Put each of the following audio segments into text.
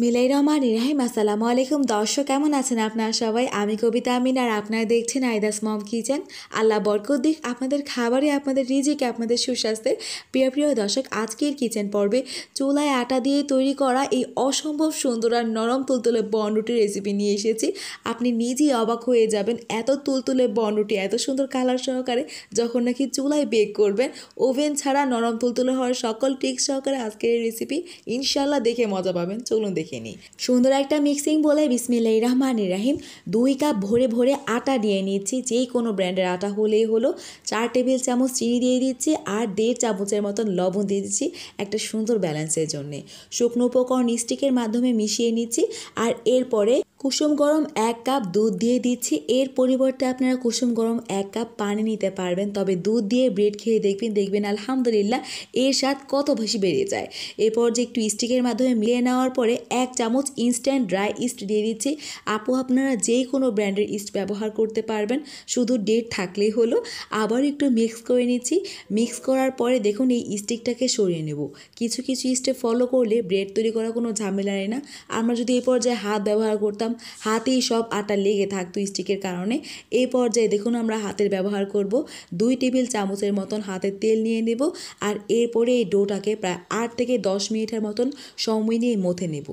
মিলাই রহমান ইরাহিম আসসালামু আলাইকুম দর্শক কেমন আছেন আপনারা সবাই আমি কবিতা আমিন আর আপনারা দেখছেন আইদাস মম কিচেন আল্লাহ বরকত দিক আপনাদের খাবারে আপনাদের রিজিকে আপনাদের সুস্বাস্থ্যে প্রিয় প্রিয় দর্শক আজকের কিচেন পর্বে চুলায় আটা দিয়ে তৈরি করা এই অসম্ভব সুন্দর আর নরম তুলতুলে বনরুটির রেসিপি নিয়ে এসেছি আপনি নিজেই অবাক হয়ে যাবেন এত তুলতুলে বনরুটি এত সুন্দর কালার সহকারে যখন নাকি চুলায় বেক করবেন ওভেন ছাড়া নরম তুলতুলে হওয়ার সকল ট্রিক সহকারে আজকের এই রেসিপি ইনশাল্লাহ দেখে মজা পাবেন চলুন দেখে নিই সুন্দর একটা মিক্সিং বলে বিসমিল্লাহ রহমান রাহিম দুই কাপ ভরে ভরে আটা দিয়ে নিচ্ছি যেই কোনো ব্র্যান্ডের আটা হলেই হলো চার টেবিল চামচ চিনি দিয়ে দিচ্ছি আর দেড় চামচের মতন লবণ দিয়ে দিচ্ছি একটা সুন্দর ব্যালেন্সের জন্যে শুকনো উপকরণ স্টিকের মাধ্যমে মিশিয়ে নিচ্ছি আর এরপরে কুসুম গরম এক কাপ দুধ দিয়ে দিচ্ছি এর পরিবর্তে আপনারা কুসুম গরম এক কাপ পানি নিতে পারবেন তবে দুধ দিয়ে ব্রেড খেয়ে দেখবেন দেখবেন আলহামদুলিল্লাহ এর স্বাদ কত বেশি বেড়ে যায় এরপর যে একটু স্টিকের মাধ্যমে মিলিয়ে নেওয়ার পরে এক চামচ ইনস্ট্যান্ট ড্রাই ইস্ট দিয়ে দিচ্ছি আপু আপনারা যে কোনো ব্র্যান্ডের ইস্ট ব্যবহার করতে পারবেন শুধু ডেট থাকলেই হলো আবার একটু মিক্স করে নিচ্ছি মিক্স করার পরে দেখুন এই স্টিকটাকে সরিয়ে নেব কিছু কিছু ইস্টে ফলো করলে ব্রেড তৈরি করা কোনো ঝামেলা নেই না আমরা যদি এই পর্যায়ে হাত ব্যবহার করতাম দিয়েছিলাম হাতেই সব আটা লেগে থাকতো স্টিকের কারণে এই পর্যায়ে দেখুন আমরা হাতের ব্যবহার করব দুই টেবিল চামচের মতন হাতে তেল নিয়ে নেব আর এরপরে এই ডোটাকে প্রায় আট থেকে দশ মিনিটের মতন সময় নিয়ে মথে নেব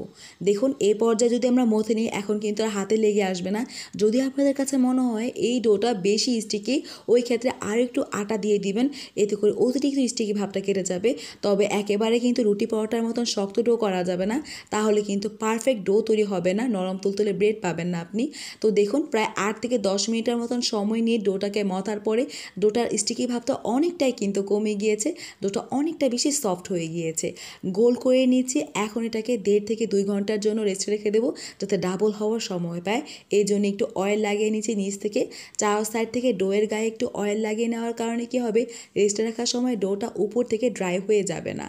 দেখুন এ পর্যায়ে যদি আমরা মথে নিই এখন কিন্তু আর হাতে লেগে আসবে না যদি আপনাদের কাছে মনে হয় এই ডোটা বেশি স্টিকি ওই ক্ষেত্রে আর একটু আটা দিয়ে দিবেন এতে করে অতিরিক্ত স্টিকি ভাবটা কেটে যাবে তবে একেবারে কিন্তু রুটি পরোটার মতন শক্ত ডো করা যাবে না তাহলে কিন্তু পারফেক্ট ডো তৈরি হবে না নরম তুলতুলে আসলে ব্রেড পাবেন না আপনি তো দেখুন প্রায় আট থেকে দশ মিনিটের মতন সময় নিয়ে ডোটাকে মথার পরে ডোটার স্টিকি ভাবটা অনেকটাই কিন্তু কমে গিয়েছে ডোটা অনেকটা বেশি সফট হয়ে গিয়েছে গোল করে নিচ্ছি এখন এটাকে দেড় থেকে দুই ঘন্টার জন্য রেস্টে রেখে দেবো যাতে ডাবল হওয়ার সময় পায় এই জন্য একটু অয়েল লাগিয়ে নিচ্ছি নিচ থেকে চা সাইড থেকে ডোয়ের গায়ে একটু অয়েল লাগিয়ে নেওয়ার কারণে কি হবে রেস্টে রাখার সময় ডোটা উপর থেকে ড্রাই হয়ে যাবে না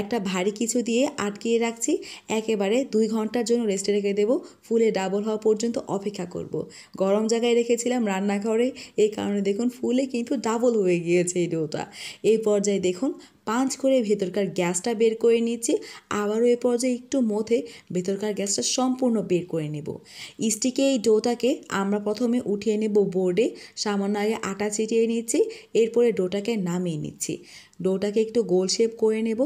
একটা ভারী কিছু দিয়ে আটকিয়ে রাখছি একেবারে দুই ঘন্টার জন্য রেস্টে রেখে দেবো ফুলে ডাবল হওয়া পর্যন্ত অপেক্ষা করব। গরম জায়গায় রেখেছিলাম রান্নাঘরে এই কারণে দেখুন ফুলে কিন্তু ডাবল হয়ে গিয়েছে এই ডোটা এই পর্যায়ে দেখুন পাঁচ করে ভেতরকার গ্যাসটা বের করে নিচ্ছি আবারও এ পর্যায়ে একটু মথে ভেতরকার গ্যাসটা সম্পূর্ণ বের করে নেব স্টিকে এই ডোটাকে আমরা প্রথমে উঠিয়ে নেব বোর্ডে সামান্য আগে আটা ছিটিয়ে নিচ্ছি এরপরে ডোটাকে নামিয়ে নিচ্ছি ডোটাকে একটু গোল শেপ করে নেব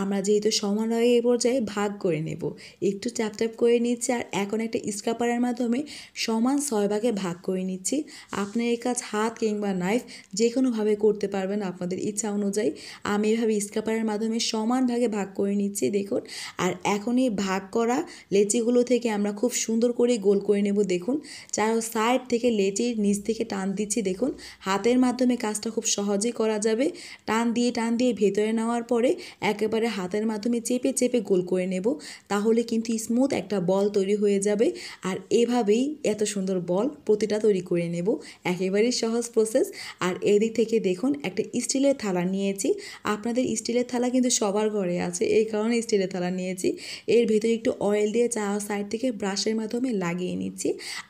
আমরা যেহেতু সমানভাবে এ পর্যায়ে ভাগ করে নেব একটু চাপ চাপ করে নিচ্ছি আর এখন একটা স্কাপারের মাধ্যমে সমান ছয় ভাগে ভাগ করে নিচ্ছি আপনার এই কাজ হাত কিংবা নাইফ যে কোনোভাবে করতে পারবেন আপনাদের ইচ্ছা অনুযায়ী আমি এভাবে এইভাবে স্ক্রাপারের মাধ্যমে সমান ভাগে ভাগ করে নিচ্ছি দেখুন আর এখন এই ভাগ করা লেচিগুলো থেকে আমরা খুব সুন্দর করে গোল করে নেব দেখুন চার সাইড থেকে লেচির নিচ থেকে টান দিচ্ছি দেখুন হাতের মাধ্যমে কাজটা খুব সহজেই করা যাবে টান দিয়ে টান দিয়ে ভেতরে নেওয়ার পরে একেবারে হাতের মাধ্যমে চেপে চেপে গোল করে নেব তাহলে কিন্তু স্মুথ একটা বল তৈরি হয়ে যাবে আর এভাবেই এত সুন্দর বল প্রতিটা তৈরি করে নেব একেবারেই সহজ প্রসেস আর এদিক থেকে দেখুন একটা স্টিলের থালা নিয়েছি আপনার আপনাদের স্টিলের থালা কিন্তু সবার ঘরে আছে এই কারণে স্টিলের থালা নিয়েছি এর ভেতরে একটু অয়েল দিয়ে চা সাইড থেকে ব্রাশের মাধ্যমে লাগিয়ে নিচ্ছি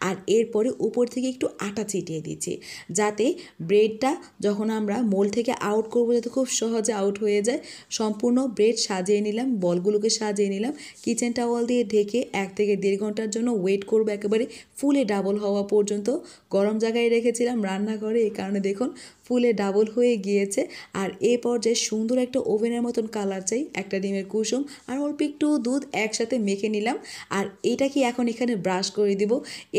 আর এরপরে উপর থেকে একটু আটা ছিটিয়ে দিচ্ছি যাতে ব্রেডটা যখন আমরা মোল থেকে আউট করবো যাতে খুব সহজে আউট হয়ে যায় সম্পূর্ণ ব্রেড সাজিয়ে নিলাম বলগুলোকে সাজিয়ে নিলাম কিচেন টাওয়াল দিয়ে ঢেকে এক থেকে দেড় ঘন্টার জন্য ওয়েট করবো একেবারে ফুলে ডাবল হওয়া পর্যন্ত গরম জায়গায় রেখেছিলাম রান্নাঘরে এই কারণে দেখুন ফুলে ডাবল হয়ে গিয়েছে আর এ পর্যায়ে সুন্দর একটা ওভেনের মতন কালার চাই একটা ডিমের কুসুম আর অল্প একটু দুধ একসাথে মেখে নিলাম আর এটা কি এখন এখানে ব্রাশ করে দিব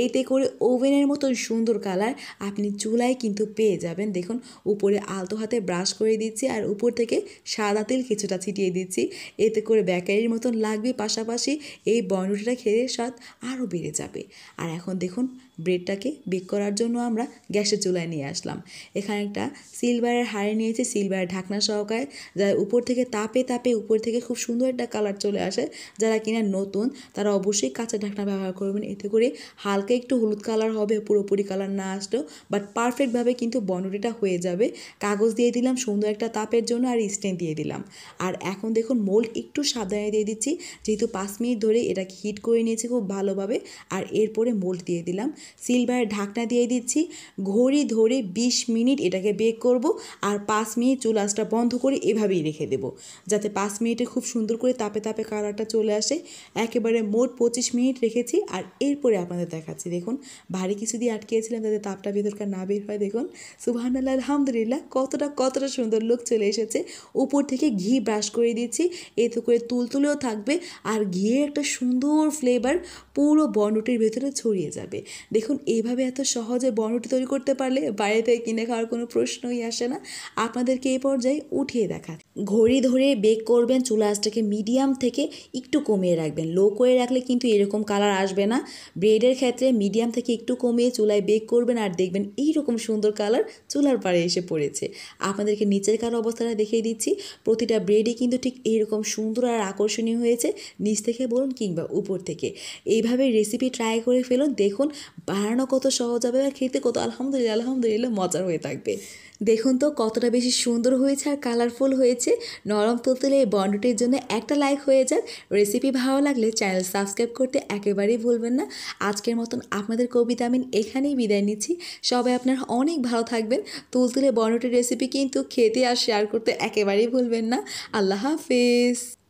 এতে করে ওভেনের মতন সুন্দর কালার আপনি চুলায় কিন্তু পেয়ে যাবেন দেখুন উপরে আলতো হাতে ব্রাশ করে দিচ্ছি আর উপর থেকে সাদা তেল কিছুটা ছিটিয়ে দিচ্ছি এতে করে ব্যাকারির মতন লাগবে পাশাপাশি এই বনরুটিটা খেয়ে স্বাদ আরও বেড়ে যাবে আর এখন দেখুন ব্রেডটাকে বেক করার জন্য আমরা গ্যাসের চুলায় নিয়ে আসলাম এখানে একটা একটা সিলভারের হাড়ে নিয়েছি সিলভারের ঢাকনা সহকারে যারা উপর থেকে তাপে তাপে উপর থেকে খুব সুন্দর একটা কালার চলে আসে যারা কিনা নতুন তারা অবশ্যই কাঁচা ঢাকনা ব্যবহার করবেন এতে করে হালকা একটু হলুদ কালার হবে পুরোপুরি কালার না আসলেও বাট পারফেক্টভাবে কিন্তু বনরিটা হয়ে যাবে কাগজ দিয়ে দিলাম সুন্দর একটা তাপের জন্য আর স্টেন দিয়ে দিলাম আর এখন দেখুন মোল্ড একটু সাবধানে দিয়ে দিচ্ছি যেহেতু পাঁচ মিনিট ধরে এটাকে হিট করে নিয়েছি খুব ভালোভাবে আর এরপরে মোল্ড দিয়ে দিলাম সিলভারের ঢাকনা দিয়ে দিচ্ছি ঘড়ি ধরে ২০ মিনিট এটাকে থেকে বেক করব আর পাঁচ মিনিট চুল আঁচটা বন্ধ করে এভাবেই রেখে দেবো যাতে পাঁচ মিনিটে খুব সুন্দর করে তাপে তাপে কালারটা চলে আসে একেবারে মোট পঁচিশ মিনিট রেখেছি আর এরপরে আপনাদের দেখাচ্ছি দেখুন ভারী কিছু দিয়ে আটকিয়েছিলাম যাতে তাপটা ভেতরকার না বের হয় দেখুন সুবাহানাল্লাহ আলহামদুলিল্লাহ কতটা কতটা সুন্দর লুক চলে এসেছে উপর থেকে ঘি ব্রাশ করে দিচ্ছি এতে করে তুলতুলেও থাকবে আর ঘিয়ে একটা সুন্দর ফ্লেভার পুরো বনরুটির ভেতরে ছড়িয়ে যাবে দেখুন এইভাবে এত সহজে বনরুটি তৈরি করতে পারলে বাইরে থেকে কিনে খাওয়ার কোনো প্রশ্নই আসে না আপনাদেরকে এই পর্যায়ে উঠিয়ে দেখা ঘড়ি ধরে বেক করবেন চুলা আঁচটাকে মিডিয়াম থেকে একটু কমিয়ে রাখবেন লো করে রাখলে কিন্তু এরকম কালার আসবে না ব্রেডের ক্ষেত্রে মিডিয়াম থেকে একটু কমিয়ে চুলায় বেক করবেন আর দেখবেন এই রকম সুন্দর কালার চুলার পাড়ে এসে পড়েছে আপনাদেরকে নিচের কালো অবস্থাটা দেখিয়ে দিচ্ছি প্রতিটা ব্রেডই কিন্তু ঠিক এইরকম সুন্দর আর আকর্ষণীয় হয়েছে নিচ থেকে বলুন কিংবা উপর থেকে এইভাবে রেসিপি ট্রাই করে ফেলুন দেখুন বানানো কত সহজ হবে আর খেতে কত আলহামদুলিল্লাহ আলহামদুলিল্লাহ মজার হয়ে থাকবে দেখুন তো কতটা বেশি সুন্দর হয়েছে আর কালারফুল হয়েছে নরম তুলতুলে এই বন্ডটির জন্য একটা লাইক হয়ে যাক রেসিপি ভালো লাগলে চ্যানেল সাবস্ক্রাইব করতে একেবারেই ভুলবেন না আজকের মতন আপনাদের কবিতা আমি এখানেই বিদায় নিচ্ছি সবাই আপনার অনেক ভালো থাকবেন তুলতুলে বন্ডটির রেসিপি কিন্তু খেতে আর শেয়ার করতে একেবারেই ভুলবেন না আল্লাহ হাফিজ